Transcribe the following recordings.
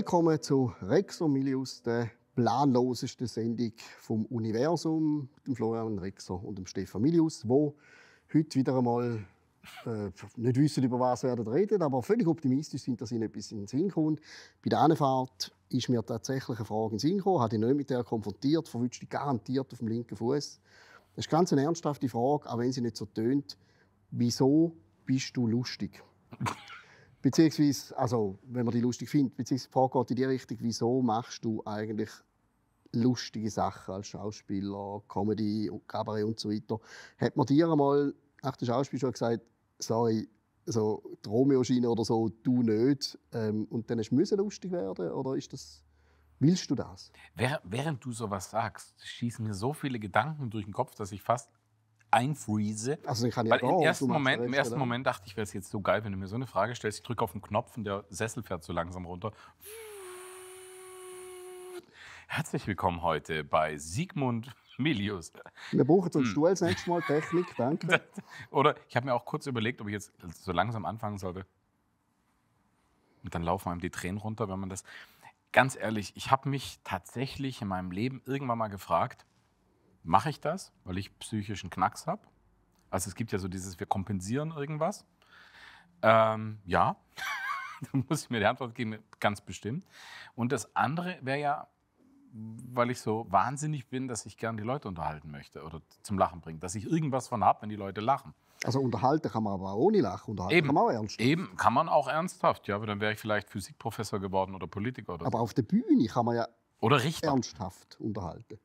Willkommen zu Rex Milius, der planlosesten Sendung vom Universum, dem Florian Rexer und dem Stefan Milius, wo heute wieder einmal äh, nicht wissen, über was werden reden, aber völlig optimistisch sind, dass ihnen etwas in den Sinn kommt. Bei der Anfahrt ist mir tatsächlich eine Frage in den Sinn gekommen, habe ich nicht mit der konfrontiert, verwünscht die garantiert auf dem linken Fuß. Das ist ganz eine ernsthafte Frage, auch wenn sie nicht so tönt. Wieso bist du lustig? Beziehungsweise, also, wenn man die lustig findet, beziehungsweise die Frage geht in die Richtung, wieso machst du eigentlich lustige Sachen als Schauspieler, Comedy, Kabarett und so weiter. Hat man dir einmal nach dem Schauspiel schon gesagt, sorry, so die romeo oder so, du nicht, ähm, und dann hast du lustig werden oder ist das... Willst du das? Während du sowas sagst, schießen mir so viele Gedanken durch den Kopf, dass ich fast einfreeze. Also ich kann ja Weil im, ersten Moment, im ersten genau. Moment dachte ich, wäre es jetzt so geil, wenn du mir so eine Frage stellst, ich drücke auf den Knopf und der Sessel fährt so langsam runter. Herzlich willkommen heute bei Sigmund Milius. Wir brauchen jetzt einen hm. Stuhl das nächste Mal, Technik, danke. Oder ich habe mir auch kurz überlegt, ob ich jetzt so langsam anfangen sollte. Und dann laufen einem die Tränen runter, wenn man das. Ganz ehrlich, ich habe mich tatsächlich in meinem Leben irgendwann mal gefragt, mache ich das, weil ich psychischen Knacks habe? Also es gibt ja so dieses, wir kompensieren irgendwas. Ähm, ja, da muss ich mir die Antwort geben, ganz bestimmt. Und das andere wäre ja, weil ich so wahnsinnig bin, dass ich gerne die Leute unterhalten möchte oder zum Lachen bringen, dass ich irgendwas von habe, wenn die Leute lachen. Also unterhalten kann man aber ohne Lachen, unterhalten eben, kann man auch ernsthaft. Eben, kann man auch ernsthaft, ja, aber dann wäre ich vielleicht Physikprofessor geworden oder Politiker oder Aber so. auf der Bühne kann man ja oder ernsthaft unterhalten.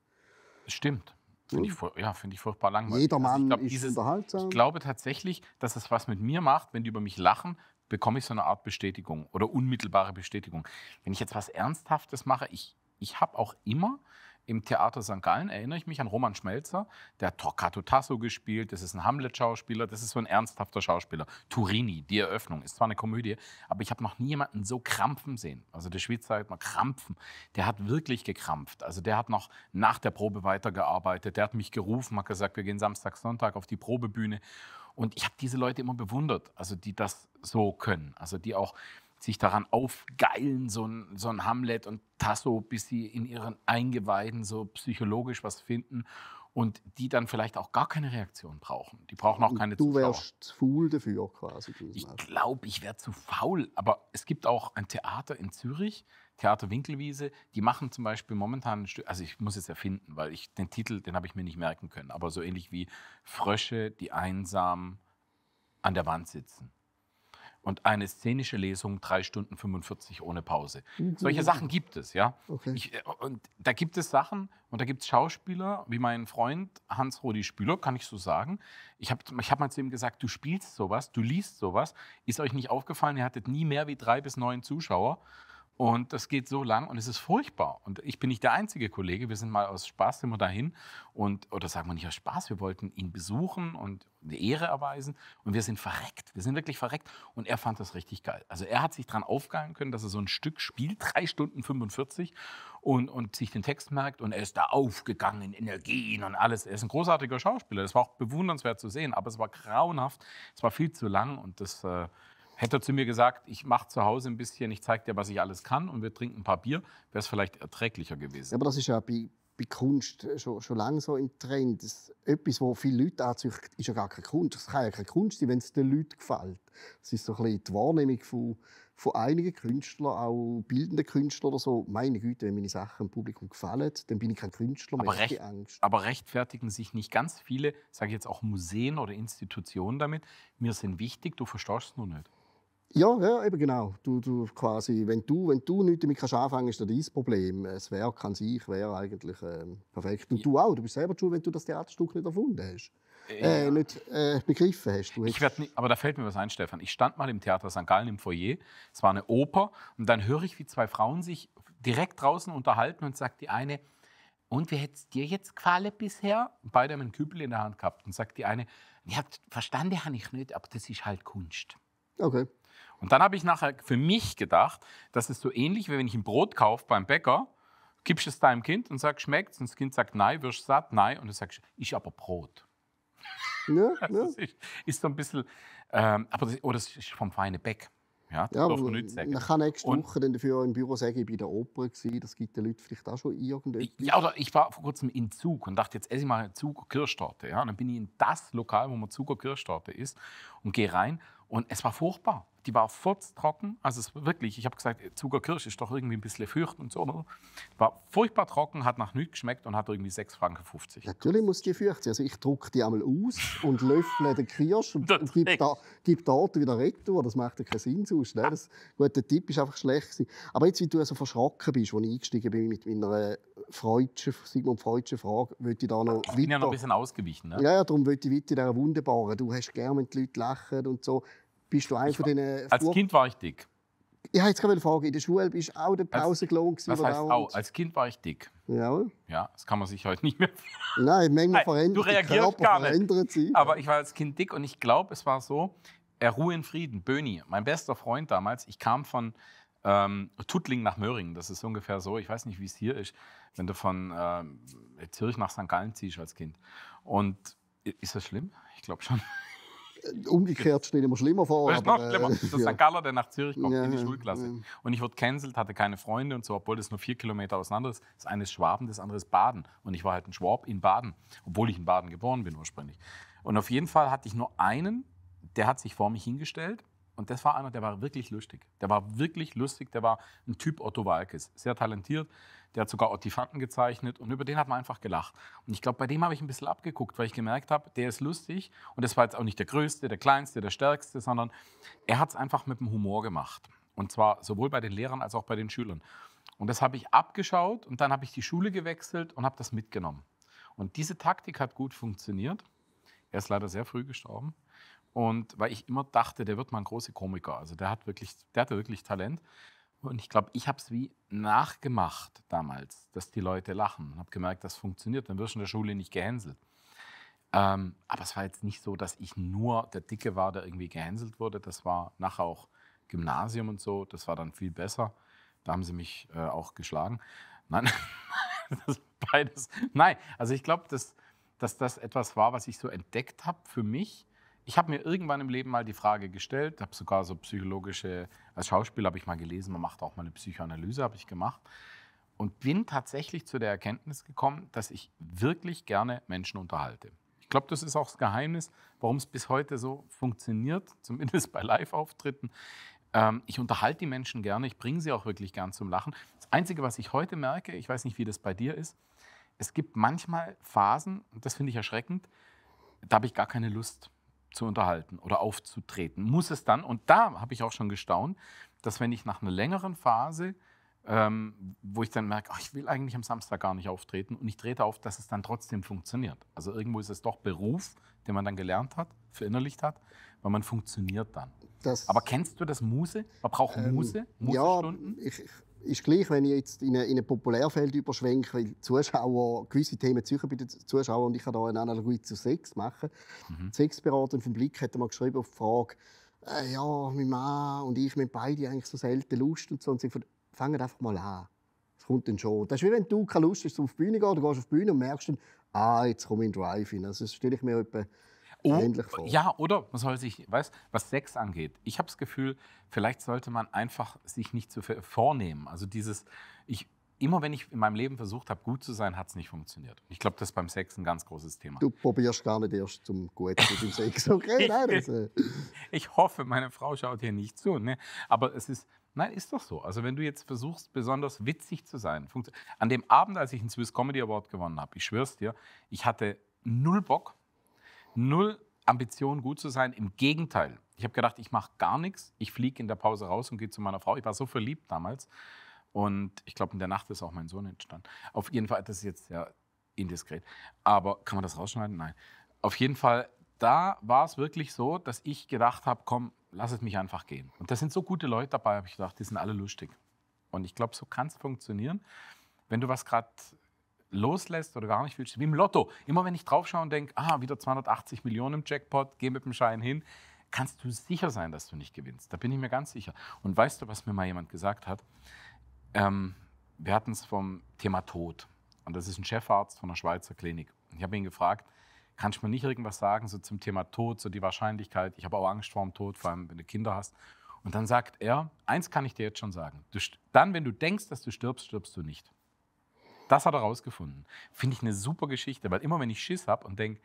Stimmt. Finde hm. ich, ja, find ich furchtbar langweilig. Jedermann also ich glaub, ist dieses, unterhaltsam. Ich glaube tatsächlich, dass es was mit mir macht, wenn die über mich lachen, bekomme ich so eine Art Bestätigung oder unmittelbare Bestätigung. Wenn ich jetzt was Ernsthaftes mache, ich, ich habe auch immer im Theater St. Gallen erinnere ich mich an Roman Schmelzer, der hat Torquato Tasso gespielt, das ist ein Hamlet-Schauspieler, das ist so ein ernsthafter Schauspieler. Turini, die Eröffnung, ist zwar eine Komödie, aber ich habe noch nie jemanden so krampfen sehen. Also der Schweizer sagt mal krampfen, der hat wirklich gekrampft. Also der hat noch nach der Probe weitergearbeitet, der hat mich gerufen, hat gesagt, wir gehen Samstag, Sonntag auf die Probebühne. Und ich habe diese Leute immer bewundert, also die das so können, also die auch sich daran aufgeilen, so ein, so ein Hamlet und Tasso, bis sie in ihren Eingeweiden so psychologisch was finden und die dann vielleicht auch gar keine Reaktion brauchen. Die brauchen auch und keine du Zuschauer. Du wärst zu faul dafür quasi. Ich also. glaube, ich wäre zu faul, aber es gibt auch ein Theater in Zürich, Theater Winkelwiese, die machen zum Beispiel momentan ein Stück, also ich muss es erfinden, weil ich den Titel, den habe ich mir nicht merken können, aber so ähnlich wie Frösche, die einsam an der Wand sitzen und eine szenische Lesung drei Stunden 45 ohne Pause. Mhm. Solche Sachen gibt es, ja. Okay. Ich, äh, und da gibt es Sachen und da gibt es Schauspieler, wie mein Freund Hans-Rodi Spüler, kann ich so sagen. Ich habe ich hab mal zu ihm gesagt, du spielst sowas, du liest sowas. Ist euch nicht aufgefallen, ihr hattet nie mehr wie drei bis neun Zuschauer. Und das geht so lang und es ist furchtbar. Und ich bin nicht der einzige Kollege. Wir sind mal aus Spaß immer dahin und oder sagen wir nicht aus Spaß, wir wollten ihn besuchen und eine Ehre erweisen und wir sind verreckt. Wir sind wirklich verreckt und er fand das richtig geil. Also er hat sich daran aufgehalten können, dass er so ein Stück spielt, drei Stunden 45 und, und sich den Text merkt und er ist da aufgegangen in Energien und alles. Er ist ein großartiger Schauspieler. Das war auch bewundernswert zu sehen, aber es war grauenhaft. Es war viel zu lang und das äh, Hätte er zu mir gesagt, ich mache zu Hause ein bisschen, ich zeige dir, was ich alles kann und wir trinken ein paar Bier, wäre es vielleicht erträglicher gewesen. Aber das ist ja bei, bei Kunst schon, schon lange so im Trend. Das, etwas, wo viele Leute anzüchten, ist ja gar keine Kunst. Es kann ja keine Kunst sein, wenn es den Leuten gefällt. Das ist so ein bisschen die Wahrnehmung von, von einigen Künstlern, auch bildenden Künstlern oder so. Meine Güte, wenn meine Sachen dem Publikum gefallen, dann bin ich kein Künstler, aber, recht, Angst. aber rechtfertigen sich nicht ganz viele, sage ich jetzt auch Museen oder Institutionen damit, mir sind wichtig, du verstehst es nur nicht. Ja, ja, eben genau. Du, du quasi, wenn du, wenn du nichts damit kannst anfangen, ist das dein Problem. Das Werk an sich wäre eigentlich ähm, perfekt. Und ja. du auch. Du bist selber schuld, wenn du das Theaterstück nicht erfunden hast. Äh, äh, ja. Äh, nicht äh, begriffen hast. Du ich werd aber da fällt mir was ein, Stefan. Ich stand mal im Theater St. Gallen im Foyer. Es war eine Oper. Und dann höre ich, wie zwei Frauen sich direkt draußen unterhalten und sagt die eine, und wie hätt's dir jetzt gefallen bisher? Beide haben einen Kübel in der Hand gehabt. Und sagt die eine, ja, verstanden habe ich nicht, aber das ist halt Kunst. Okay. Und dann habe ich nachher für mich gedacht, das ist so ähnlich, wie wenn ich ein Brot kaufe beim Bäcker, gibst es deinem Kind und sagst, schmeckt es? Und das Kind sagt, nein, wirst du satt, nein. Und du sagst, ich aber Brot. Ja, also ja. Ist, ist, so ein bisschen, ähm, aber das, oh, das ist vom feinen Bäck. Ja, das ja, darf man nicht sagen. Man kann nächste und, Woche dann dafür im Büro sagen, ich bin in der Oper gewesen. Das gibt den Leuten vielleicht auch schon irgendetwas. Ja, oder ich war vor kurzem in Zug und dachte, jetzt esse ich mal eine Zuger Kirschtorte. Ja? Und dann bin ich in das Lokal, wo man Zuger Kirschtorte isst und gehe rein und es war furchtbar die war furztrocken. Also es wirklich, ich habe gesagt, Zuger Kirsch ist doch irgendwie ein bisschen fürcht und so. Oder? Ne? War furchtbar trocken, hat nach nichts geschmeckt und hat irgendwie 6,50 Franken. Natürlich muss die fürchten. Also ich drucke die einmal aus und löffle den Kirsch und, und gebe da, gib da wieder retour. Das macht ja keinen Sinn sonst. Ne? Das, gut, der Tipp ist einfach schlecht. Gewesen. Aber jetzt, wie du so also verschrocken bist, als ich eingestiegen bin mit meiner Freudschen, Sigmund Freudschen Frage, möchte ich da noch ich weiter... Ich bin ja noch ein bisschen ausgewichen. Ne? Ja, ja, darum möchte ich weiter in dieser wunderbaren... Du hast gerne, wenn die Leute lachen und so. Bist du einer von diesen... Als Fluch Kind war ich dick. Ich habe jetzt gerade eine Frage. In der Schule bist du auch der Pause gelogen. Das heißt auch, als Kind war ich dick. Jawohl. Ja, das kann man sich heute nicht mehr. Nein, manchmal verändert Du reagierst gar nicht. Sich. Aber ich war als Kind dick und ich glaube, es war so, er äh, ruhe in Frieden, Böni, mein bester Freund damals. Ich kam von ähm, Tuttling nach Möhringen, das ist ungefähr so. Ich weiß nicht, wie es hier ist, wenn du von ähm, Zürich nach St. Gallen ziehst als Kind. Und ist das schlimm? Ich glaube schon umgekehrt stelle immer schlimmer vor. Das ist noch schlimmer. Äh, der ja. Galler, der nach Zürich kommt, ja, in die Schulklasse. Ja. Und ich wurde cancelled, hatte keine Freunde und so, obwohl das nur vier Kilometer auseinander ist. Das eine ist Schwaben, das andere ist Baden. Und ich war halt ein Schwab in Baden, obwohl ich in Baden geboren bin ursprünglich. Und auf jeden Fall hatte ich nur einen, der hat sich vor mich hingestellt. Und das war einer, der war wirklich lustig. Der war wirklich lustig. Der war ein Typ Otto Walkes. Sehr talentiert, der hat sogar Ottifanten gezeichnet und über den hat man einfach gelacht. Und ich glaube, bei dem habe ich ein bisschen abgeguckt, weil ich gemerkt habe, der ist lustig und das war jetzt auch nicht der Größte, der Kleinste, der Stärkste, sondern er hat es einfach mit dem Humor gemacht. Und zwar sowohl bei den Lehrern als auch bei den Schülern. Und das habe ich abgeschaut und dann habe ich die Schule gewechselt und habe das mitgenommen. Und diese Taktik hat gut funktioniert. Er ist leider sehr früh gestorben. Und weil ich immer dachte, der wird mal ein großer Komiker. Also der hat wirklich, der hatte wirklich Talent. Und ich glaube, ich habe es wie nachgemacht damals, dass die Leute lachen. Und habe gemerkt, das funktioniert. Dann wirst du in der Schule nicht gehänselt. Ähm, aber es war jetzt nicht so, dass ich nur der Dicke war, der irgendwie gehänselt wurde. Das war nachher auch Gymnasium und so. Das war dann viel besser. Da haben sie mich äh, auch geschlagen. Nein, das beides. Nein, also ich glaube, dass, dass das etwas war, was ich so entdeckt habe für mich ich habe mir irgendwann im Leben mal die Frage gestellt, habe sogar so psychologische, als Schauspieler habe ich mal gelesen, man macht auch mal eine Psychoanalyse, habe ich gemacht. Und bin tatsächlich zu der Erkenntnis gekommen, dass ich wirklich gerne Menschen unterhalte. Ich glaube, das ist auch das Geheimnis, warum es bis heute so funktioniert, zumindest bei Live-Auftritten. Ähm, ich unterhalte die Menschen gerne, ich bringe sie auch wirklich gern zum Lachen. Das Einzige, was ich heute merke, ich weiß nicht, wie das bei dir ist, es gibt manchmal Phasen, und das finde ich erschreckend, da habe ich gar keine Lust zu unterhalten oder aufzutreten. Muss es dann, und da habe ich auch schon gestaunt, dass wenn ich nach einer längeren Phase, ähm, wo ich dann merke, ach, ich will eigentlich am Samstag gar nicht auftreten und ich trete auf, dass es dann trotzdem funktioniert. Also irgendwo ist es doch Beruf, den man dann gelernt hat, verinnerlicht hat, weil man funktioniert dann. Das, Aber kennst du das Muse? Man braucht ähm, Muse, Musestunden? Ja, ich, ich ist gleich, wenn ich jetzt in ein, in ein Populärfeld überschwenke, weil Zuschauer gewisse Themen sicher bei den Zuschauern und ich kann da eine Analogie zu Sex machen. Mhm. Die Sexberaterin vom Blick hat mal geschrieben auf die Frage, äh, ja, mein Mann und ich, wir beide eigentlich so selten Lust und so. Und sie fangen einfach mal an. Es kommt dann schon. Das ist wie wenn du keine Lust hast, auf die Bühne gehen, du gehst auf die Bühne und merkst dann, ah, jetzt komme ich in Drive-In. Also das stelle ich mir etwa oh, ähnlich vor. Ja, oder man soll sich, weißt was Sex angeht, ich habe das Gefühl, vielleicht sollte man einfach sich nicht zu vornehmen. Also dieses, ich, immer wenn ich in meinem Leben versucht habe, gut zu sein, hat es nicht funktioniert. Ich glaube, das ist beim Sex ein ganz großes Thema. Du probierst gar nicht erst zum Guten mit dem Sex. Okay, nein, also. ich hoffe, meine Frau schaut hier nicht zu. Ne? Aber es ist, nein, ist doch so. Also wenn du jetzt versuchst, besonders witzig zu sein, an dem Abend, als ich den Swiss Comedy Award gewonnen habe, ich schwör's dir, ich hatte null Bock null Ambition, gut zu sein. Im Gegenteil. Ich habe gedacht, ich mache gar nichts. Ich fliege in der Pause raus und gehe zu meiner Frau. Ich war so verliebt damals. Und ich glaube, in der Nacht ist auch mein Sohn entstanden. Auf jeden Fall, das ist jetzt ja indiskret. Aber kann man das rausschneiden? Nein. Auf jeden Fall, da war es wirklich so, dass ich gedacht habe, komm, lass es mich einfach gehen. Und da sind so gute Leute dabei, habe ich gedacht, die sind alle lustig. Und ich glaube, so kann es funktionieren. Wenn du was gerade loslässt oder gar nicht willst, wie im Lotto. Immer wenn ich draufschaue und denke, ah, wieder 280 Millionen im Jackpot, geh mit dem Schein hin, kannst du sicher sein, dass du nicht gewinnst. Da bin ich mir ganz sicher. Und weißt du, was mir mal jemand gesagt hat? Ähm, wir hatten es vom Thema Tod. Und das ist ein Chefarzt von einer Schweizer Klinik. Und ich habe ihn gefragt, kannst du mir nicht irgendwas sagen so zum Thema Tod, so die Wahrscheinlichkeit? Ich habe auch Angst vor dem Tod, vor allem wenn du Kinder hast. Und dann sagt er, eins kann ich dir jetzt schon sagen. Du, dann, wenn du denkst, dass du stirbst, stirbst du nicht. Das hat er rausgefunden. Finde ich eine super Geschichte, weil immer wenn ich Schiss habe und denke,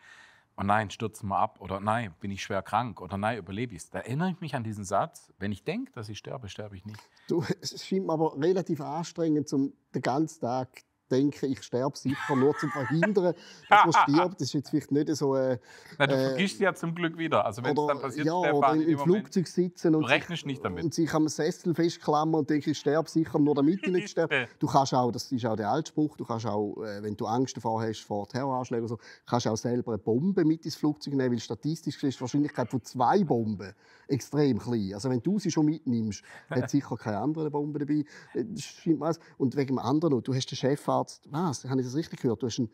oh nein, stürzen wir ab oder nein, bin ich schwer krank oder nein, überlebe ich es. Da erinnere ich mich an diesen Satz, wenn ich denke, dass ich sterbe, sterbe ich nicht. Du, es schien mir aber relativ anstrengend, um den ganzen Tag denken, ich sterbe sicher, nur zu verhindern, dass man stirbt. Das ist jetzt vielleicht nicht so. Äh, Nein, du äh, vergisst äh, ja zum Glück wieder. Also wenn es dann passiert, ja, oder im, im Flugzeug sitzen und rechnest sich, nicht damit. und sich am Sessel festklammern und denken, ich sterbe sicher, nur damit ich nicht sterbe. Du kannst auch, das ist auch der Altspruch, du kannst auch, äh, wenn du Angst davor hast vor Terroranschlägen, so, kannst auch selber eine Bombe mit ins Flugzeug nehmen, weil statistisch ist die Wahrscheinlichkeit von zwei Bomben extrem klein. Also wenn du sie schon mitnimmst, hat sicher keine andere Bombe dabei. Äh, und wegen dem anderen, du hast den Chef auch Arzt, was, habe ich das richtig gehört? Du hast einen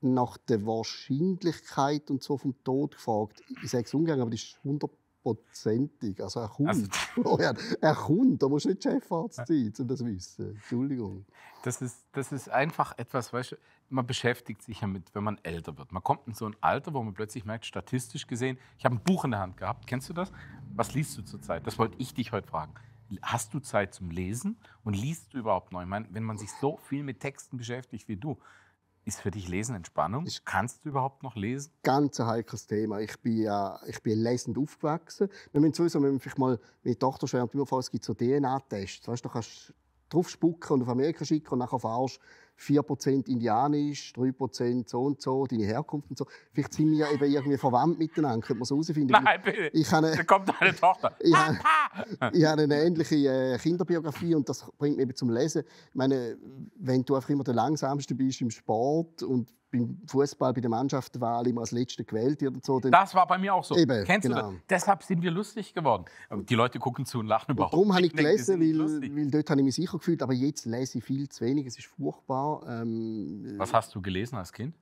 nach der Wahrscheinlichkeit und so vom Tod gefragt. Ich sage es umgegangen, aber das ist hundertprozentig. Also er kommt. Also, Florian, oh er kommt. Da musst du nicht Chefarzt sein, um das zu wissen. Entschuldigung. Das ist, das ist einfach etwas, weißt du, man beschäftigt sich damit, wenn man älter wird. Man kommt in so ein Alter, wo man plötzlich merkt, statistisch gesehen, ich habe ein Buch in der Hand gehabt. Kennst du das? Was liest du zurzeit? Das wollte ich dich heute fragen hast du Zeit zum Lesen und liest du überhaupt noch? Ich meine, wenn man sich so viel mit Texten beschäftigt wie du, ist für dich Lesen Entspannung? Ist Kannst du überhaupt noch lesen? Ganz ein heikles Thema. Ich bin, äh, ich bin lesend aufgewachsen. Wir müssen sowieso, wir müssen vielleicht mal, meine Tochter schwärmt immer es gibt so DNA-Tests. Weißt, da kannst drauf spucken und auf Amerika schicken und nachher fahrst du 4% indianisch, 3% so und so, deine Herkunft und so. Vielleicht sind wir eben irgendwie verwandt miteinander, könnte man es herausfinden. Nein, bitte. ich habe eine, da kommt eine Tochter. ich, habe, ich habe eine ähnliche äh, Kinderbiografie und das bringt mich eben zum Lesen. Ich meine, wenn du einfach immer der Langsamste bist im Sport und beim Fußball, bei der Mannschaftswahl immer als Letzter gewählt wird. So, das war bei mir auch so. Eben, Kennst genau. du das? Deshalb sind wir lustig geworden. Ähm, die Leute gucken zu und lachen überhaupt. Darum habe ich gelesen, weil, weil, dort habe ich mich sicher gefühlt. Aber jetzt lese ich viel zu wenig. Es ist furchtbar. Ähm, Was hast du gelesen als Kind?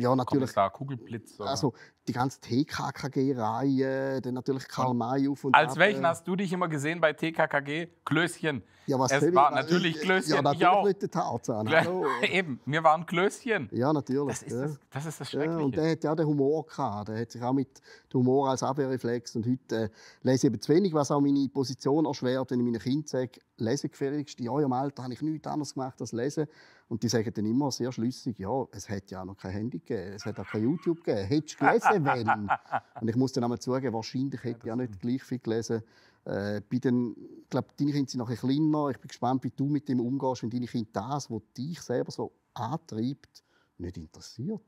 ja, natürlich. Kommissar Kugelblitz. Oder? Also die ganze TKKG-Reihe, dann natürlich Karl May auf und Als ab. welchen äh, hast du dich immer gesehen bei TKKG? Klößchen. Ja, was Es war ich, natürlich Klößchen. Ja, natürlich ich auch. nicht der Tarzan. Hallo. Eben, wir waren Klößchen. Ja, natürlich. Das ist, ja. das, das, ist das Schreckliche. Ja, und der hat ja den Humor gehabt. Der hat sich auch mit Humor als Abwehrreflex. Und heute äh, lese ich eben zu wenig, was auch meine Position erschwert, wenn ich meinen Kindern sage, lesen gefälligst. In eurem Alter habe ich nichts anderes gemacht als lesen. Und die sagen dann immer sehr schlüssig, ja, es hat ja noch kein Handy gegeben. Es hat auch kein YouTube gegeben. Hättest du gelesen, wenn? Und ich muss dann einmal zugeben, wahrscheinlich hätte ich auch nicht gleich viel gelesen. Äh, bei den, ich glaube, deine Kinder sind noch nachher kleiner. Ich bin gespannt, wie du mit dem umgehst, wenn deine Kinder das, was dich selber so antreibt, nicht interessiert.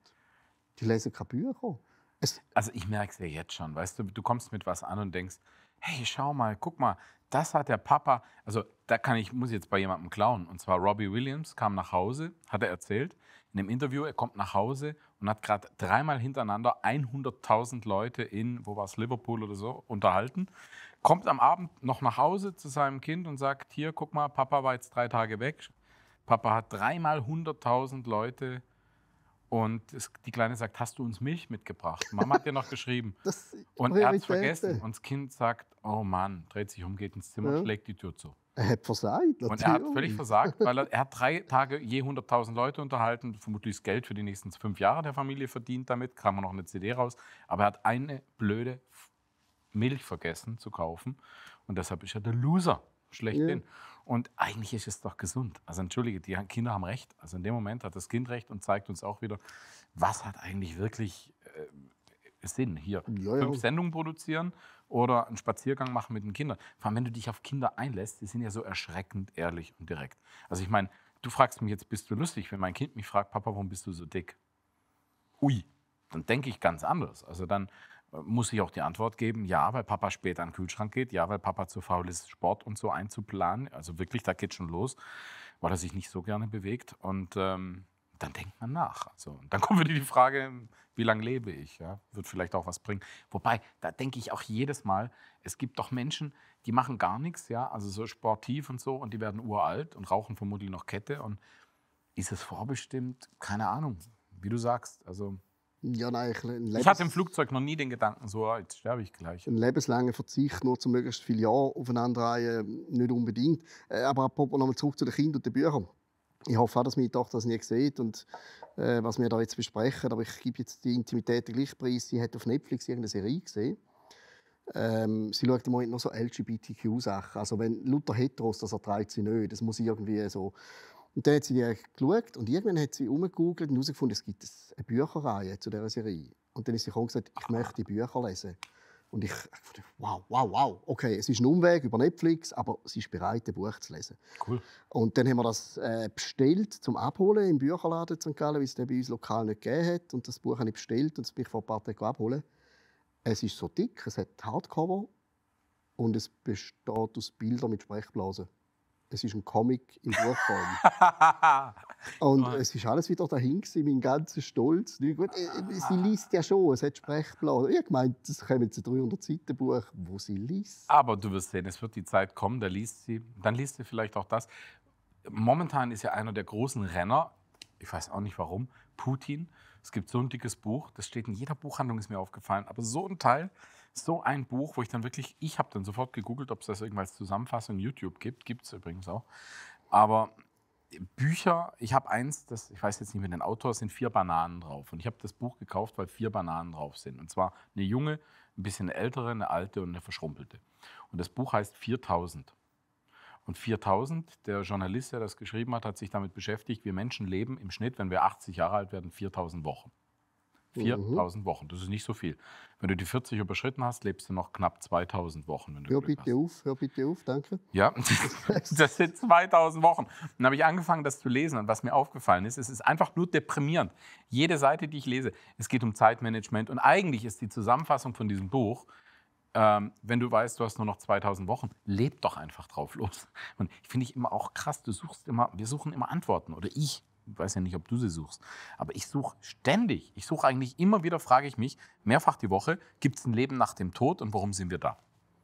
Die lesen keine Bücher. Es also ich merke es ja jetzt schon, weißt du, du kommst mit was an und denkst, hey, schau mal, guck mal, das hat der Papa, also da kann ich, muss ich jetzt bei jemandem klauen. Und zwar Robbie Williams kam nach Hause, hat er erzählt, in dem Interview, er kommt nach Hause und hat gerade dreimal hintereinander 100.000 Leute in, wo war es, Liverpool oder so, unterhalten. Kommt am Abend noch nach Hause zu seinem Kind und sagt, hier, guck mal, Papa war jetzt drei Tage weg. Papa hat dreimal 100.000 Leute und es, die Kleine sagt, hast du uns Milch mitgebracht? Mama hat dir noch geschrieben. und er hat es vergessen. Und das Kind sagt, oh Mann, dreht sich um, geht ins Zimmer, ja. schlägt die Tür zu. Er hat versagt. Natürlich. Und er hat völlig versagt, weil er, er hat drei Tage je 100.000 Leute unterhalten, vermutlich ist Geld für die nächsten fünf Jahre der Familie verdient damit, kam man noch eine CD raus. Aber er hat eine blöde Milch vergessen zu kaufen und deshalb ist er der Loser schlechthin. Ja. Und eigentlich ist es doch gesund. Also entschuldige, die Kinder haben recht. Also in dem Moment hat das Kind recht und zeigt uns auch wieder, was hat eigentlich wirklich äh, Sinn hier. Ja, ja. Fünf Sendungen produzieren oder einen Spaziergang machen mit den Kindern. Vor allem, wenn du dich auf Kinder einlässt, die sind ja so erschreckend ehrlich und direkt. Also ich meine, du fragst mich jetzt, bist du lustig? Wenn mein Kind mich fragt, Papa, warum bist du so dick? Ui, dann denke ich ganz anders. Also dann muss ich auch die Antwort geben, ja, weil Papa später an den Kühlschrank geht, ja, weil Papa zu faul ist, Sport und so einzuplanen. Also wirklich, da geht schon los, weil er sich nicht so gerne bewegt. Und ähm, dann denkt man nach. Also, dann kommt wieder die Frage, wie lange lebe ich? Ja? Wird vielleicht auch was bringen. Wobei, da denke ich auch jedes Mal, es gibt doch Menschen, die machen gar nichts, ja, also so sportiv und so, und die werden uralt und rauchen vermutlich noch Kette. Und ist es vorbestimmt? Keine Ahnung, wie du sagst. Also ja, nein, ich hatte im Flugzeug noch nie den Gedanken, so ah, jetzt sterbe ich gleich. Ein lebenslanger Verzicht, nur zu möglichst vielen Jahren aufeinanderreihen, nicht unbedingt. Äh, aber apropos nochmal zurück zu den Kindern und den Büchern. Ich hoffe auch, dass meine Tochter das nie sieht und äh, was wir da jetzt besprechen. Aber ich gebe jetzt die Intimität gleich preis. Sie hat auf Netflix irgendeine Serie gesehen. Ähm, sie schaut im Moment noch so LGBTQ-Sachen. Also wenn Luther Heteros, das erträgt sie nicht. Das muss irgendwie so und dann hat sie direkt geschaut und irgendwann hat sie herumgegoogelt und herausgefunden, es gibt eine Bücherreihe zu dieser Serie. Und dann ist sie gekommen und gesagt, ich möchte Bücher lesen. Und ich dachte, wow, wow, wow, okay, es ist ein Umweg über Netflix, aber sie ist bereit, ein Buch zu lesen. Cool. Und dann haben wir das äh, bestellt zum Abholen im Bücherladen in St. Gallen, weil es bei uns lokal nicht gegeben hat. Und das Buch habe ich bestellt und es bin ich vor ein paar Tagen abholen. Es ist so dick, es hat Hardcover und es besteht aus Bildern mit Sprechblasen es ist ein Comic in Buchform. und oh. es ist alles wieder dahin gewesen, mein ganzer Stolz. Gut, äh, äh, sie ah. liest ja schon, es hat Sprechplan. Ich meine, es kommt jetzt ein 300 Seiten Buch, wo sie liest. Aber du wirst sehen, es wird die Zeit kommen, da liest sie, dann liest sie vielleicht auch das. Momentan ist ja einer der großen Renner, ich weiß auch nicht warum, Putin. Es gibt so ein dickes Buch, das steht in jeder Buchhandlung, ist mir aufgefallen, aber so ein Teil so ein Buch, wo ich dann wirklich, ich habe dann sofort gegoogelt, ob es das irgendwann als Zusammenfassung YouTube gibt, gibt es übrigens auch. Aber Bücher, ich habe eins, das, ich weiß jetzt nicht mehr den Autor, sind vier Bananen drauf. Und ich habe das Buch gekauft, weil vier Bananen drauf sind. Und zwar eine junge, ein bisschen ältere, eine alte und eine verschrumpelte. Und das Buch heißt 4000. Und 4000, der Journalist, der das geschrieben hat, hat sich damit beschäftigt, wir Menschen leben im Schnitt, wenn wir 80 Jahre alt werden, 4000 Wochen. 4000 mhm. Wochen, das ist nicht so viel. Wenn du die 40 überschritten hast, lebst du noch knapp 2000 Wochen. Wenn du hör bitte hast. auf, hör bitte auf, danke. Ja, das sind 2000 Wochen. Dann habe ich angefangen, das zu lesen. Und was mir aufgefallen ist, es ist einfach nur deprimierend. Jede Seite, die ich lese, es geht um Zeitmanagement. Und eigentlich ist die Zusammenfassung von diesem Buch, ähm, wenn du weißt, du hast nur noch 2000 Wochen, leb doch einfach drauf los. Und ich finde ich immer auch krass, du suchst immer, wir suchen immer Antworten oder ich weiß ja nicht, ob du sie suchst, aber ich suche ständig. Ich suche eigentlich immer wieder, frage ich mich, mehrfach die Woche, gibt es ein Leben nach dem Tod und warum sind wir da?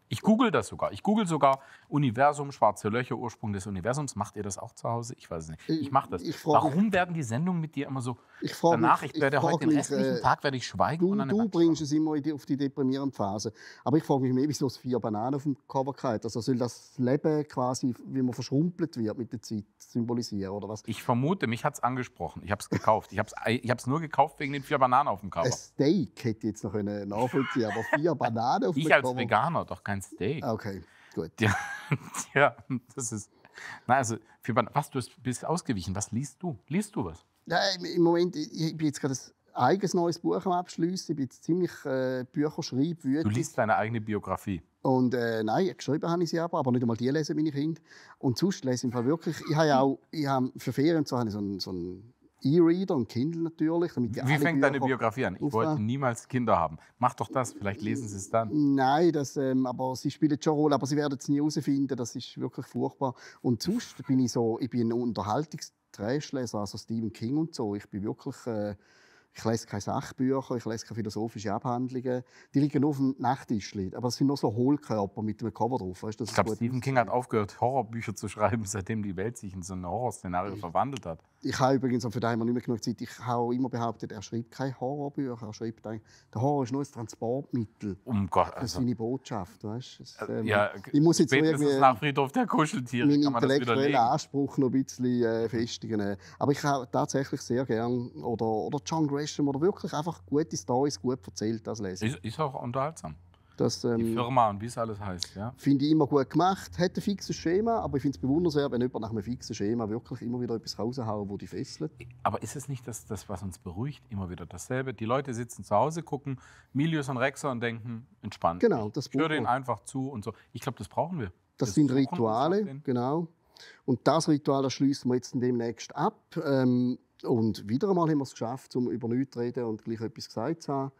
Ich google das sogar. Ich google sogar Universum, schwarze Löcher, Ursprung des Universums. Macht ihr das auch zu Hause? Ich weiß es nicht. Ich, äh, mache das. Ich Warum mich, werden die Sendungen mit dir immer so ich danach? Mich, ich werde heute den restlichen äh, Tag werde ich schweigen. Du, und du bringst es immer auf die deprimierende Phase. Aber ich frage mich mehr, wieso es vier Bananen auf dem Cover gehabt Also soll das Leben quasi, wie man verschrumpelt wird mit der Zeit, symbolisieren oder was? Ich vermute, mich hat es angesprochen. Ich habe es gekauft. ich habe es nur gekauft wegen den vier Bananen auf dem Cover. Ein Steak hätte ich jetzt noch eine nachvollziehen aber vier Bananen auf dem Cover. Ich als Veganer doch kein kein Steak. Ah, okay, gut. Ja, ja das ist. Nein, also, für, was du bist ausgewichen, was liest du? Liest du was? Ja, Im Moment, ich bin jetzt gerade ein eigenes neues Buch am Abschluss. Ich bin jetzt ziemlich äh, bücherschreibwütig. Du liest deine eigene Biografie? Und äh, nein, geschrieben habe ich sie aber, aber nicht einmal die lesen meine Kinder. Und sonst lese ich im Fall wirklich, ich habe ja auch, ich habe für Ferien und so, habe ich so einen, so einen E-Reader und Kindle natürlich. Damit Wie fängt deine Biografie an? Ich wollte niemals Kinder haben. Mach doch das, vielleicht lesen sie es dann. Nein, das, ähm, aber sie spielen schon eine Rolle, aber sie werden es nie herausfinden. Das ist wirklich furchtbar. Und sonst bin ich so, ich bin ein Unterhaltungstrashleser, also Stephen King und so. Ich bin wirklich... Äh, ich lese keine Sachbücher, ich lese keine philosophischen Abhandlungen. Die liegen nur auf dem Nachttisch. Aber es sind nur so Hohlkörper mit einem Cover drauf. Weißt, ich glaube, Stephen King hat aufgehört, Horrorbücher zu schreiben, seitdem die Welt sich in so ein Horrorszenario verwandelt hat ich habe übrigens, auch für den haben nicht mehr genug Zeit, ich habe auch immer behauptet, er schreibt keine Horrorbücher. Er schreibt eigentlich, der Horror ist nur ein Transportmittel um Gott, also, ist seine Botschaft. Weißt? Das, äh, ähm, ja, ich muss jetzt irgendwie nach Friedhof der Kuscheltiere meinen intellektuellen Anspruch noch ein bisschen äh, festigen. Aber ich habe tatsächlich sehr gern oder, oder John Gresham oder wirklich einfach gute Storys, gut erzählt, das lesen. Ist, ist auch unterhaltsam. Das, ähm, die Firma und wie es alles heißt. Ja. Finde ich immer gut gemacht. Hat ein fixes Schema, aber ich finde es bewundernswert, wenn jemand nach einem fixen Schema wirklich immer wieder etwas raushauen, wo die fesselt. Aber ist es nicht das, das, was uns beruhigt, immer wieder dasselbe? Die Leute sitzen zu Hause, gucken Milius und Rexer und denken, entspannt. Genau, das Ich höre ihnen einfach zu und so. Ich glaube, das brauchen wir. Das, das sind Rituale, genau. Und das Ritual schließen wir jetzt demnächst ab. Ähm, und wieder einmal haben wir es geschafft, um über nichts zu reden und gleich etwas gesagt zu haben.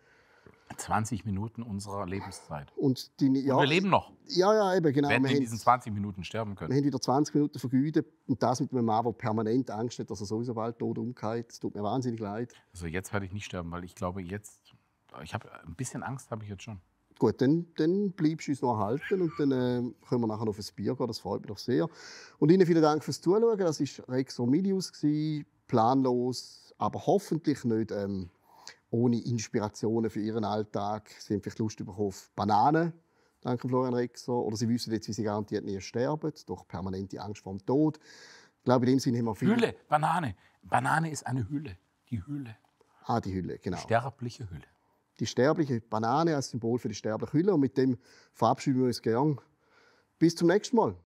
20 Minuten unserer Lebenszeit. Und, die, ja, und wir leben noch. Ja, ja, eben, genau. Wenn wir in diesen 20 Minuten sterben können. Wir haben wieder 20 Minuten vergeudet und das mit einem Mann, der permanent Angst hat, dass er sowieso bald tot umgeht. Das tut mir wahnsinnig leid. Also jetzt werde ich nicht sterben, weil ich glaube, jetzt, ich habe ein bisschen Angst habe ich jetzt schon. Gut, dann, dann bleibst du uns noch erhalten und dann äh, können wir nachher noch ein Bier gehen. Das freut mich doch sehr. Und Ihnen vielen Dank fürs Zuschauen. Das war Rex Romilius, planlos, aber hoffentlich nicht ähm, ohne Inspirationen für ihren Alltag. Sie haben vielleicht Lust auf Bananen, Danke, Florian Rexer. Oder sie wissen jetzt, wie sie garantiert nie sterben, durch permanente Angst vor dem Tod. Ich glaube, in dem Sinne haben wir viel. Hülle, Banane. Banane ist eine Hülle. Die Hülle. Ah, die Hülle, genau. Die sterbliche Hülle. Die sterbliche Banane als Symbol für die sterbliche Hülle. Und mit dem verabschieden wir uns gern. Bis zum nächsten Mal.